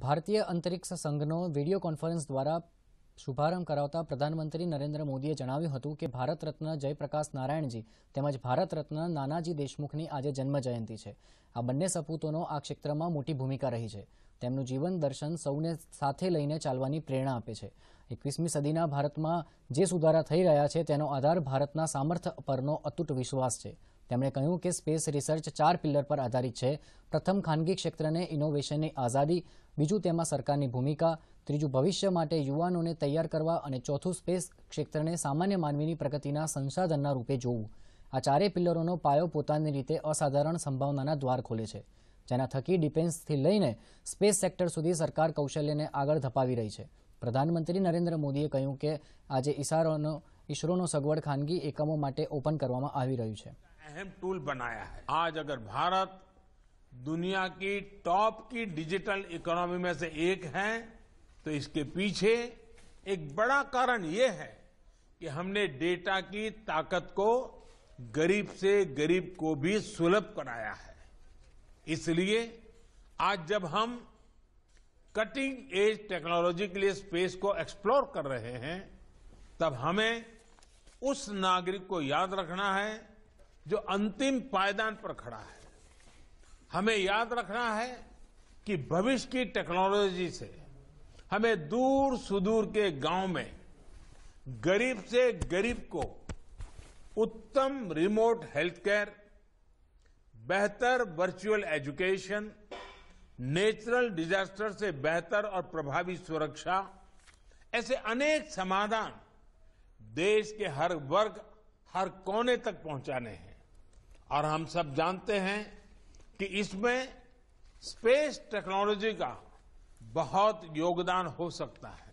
ભારતીય અંતરિક્ષ સંઘનો video conference દ્વારા શુભારંભ કરાવતા પ્રધાનમંત્રી નરેન્દ્ર મોદીએ જણાવ્યું હતું કે ભારત રત્ન જયપ્રકાશ નારાયણજી તેમજ ભારત રત્ન નાનાજી દેશમુખની આજે જન્મ જન્મજયંતિ છે આ બંને સપૂતોનો આ ક્ષેત્રમાં મોટી ભૂમિકા રહી છે તેમનું જીવન દર્શન સૌને સાથે લઈને ચાલવાની પ્રેરણા આપે છે એકવીસમી સદીના ભારતમાં જે સુધારા થઈ રહ્યા છે તેનો આધાર ભારતના સામર્થ્ય પરનો અતૂટ વિશ્વાસ છે તેમણે કહ્યું કે સ્પેસ રિસર્ચ ચાર પિલ્લર પર આધારિત છે પ્રથમ ખાનગી ક્ષેત્રને ઇનોવેશનની આઝાદી બીજું તેમાં સરકારની ભૂમિકા ત્રીજું ભવિષ્ય માટે યુવાનોને તૈયાર કરવા અને ચોથું સ્પેસ ક્ષેત્રને સામાન્ય માનવીની પ્રગતિના સંસાધનના રૂપે જોવું આ ચારેય પિલ્લરોનો પાયો પોતાની રીતે અસાધારણ સંભાવનાના દ્વાર ખોલે છે જેના થકી ડિફેન્સથી લઈને સ્પેસ સેક્ટર સુધી સરકાર કૌશલ્યને આગળ ધપાવી રહી છે પ્રધાનમંત્રી નરેન્દ્ર મોદીએ કહ્યું કે આજે ઇસારોનો ઇસરોનો સગવડ ખાનગી એકમો માટે ઓપન કરવામાં આવી રહ્યું છે अहम टूल बनाया है आज अगर भारत दुनिया की टॉप की डिजिटल इकोनॉमी में से एक है तो इसके पीछे एक बड़ा कारण ये है कि हमने डेटा की ताकत को गरीब से गरीब को भी सुलभ कराया है इसलिए आज जब हम कटिंग एज टेक्नोलॉजी के लिए स्पेस को एक्सप्लोर कर रहे हैं तब हमें उस नागरिक को याद रखना है जो अंतिम पायदान पर खड़ा है हमें याद रखना है कि भविष्य की टेक्नोलॉजी से हमें दूर सुदूर के गांव में गरीब से गरीब को उत्तम रिमोट हेल्थ केयर बेहतर वर्चुअल एजुकेशन नेचुरल डिजास्टर से बेहतर और प्रभावी सुरक्षा ऐसे अनेक समाधान देश के हर वर्ग हर कोने तक पहुंचाने हैं और हम सब जानते हैं कि इसमें स्पेस टेक्नोलॉजी का बहुत योगदान हो सकता है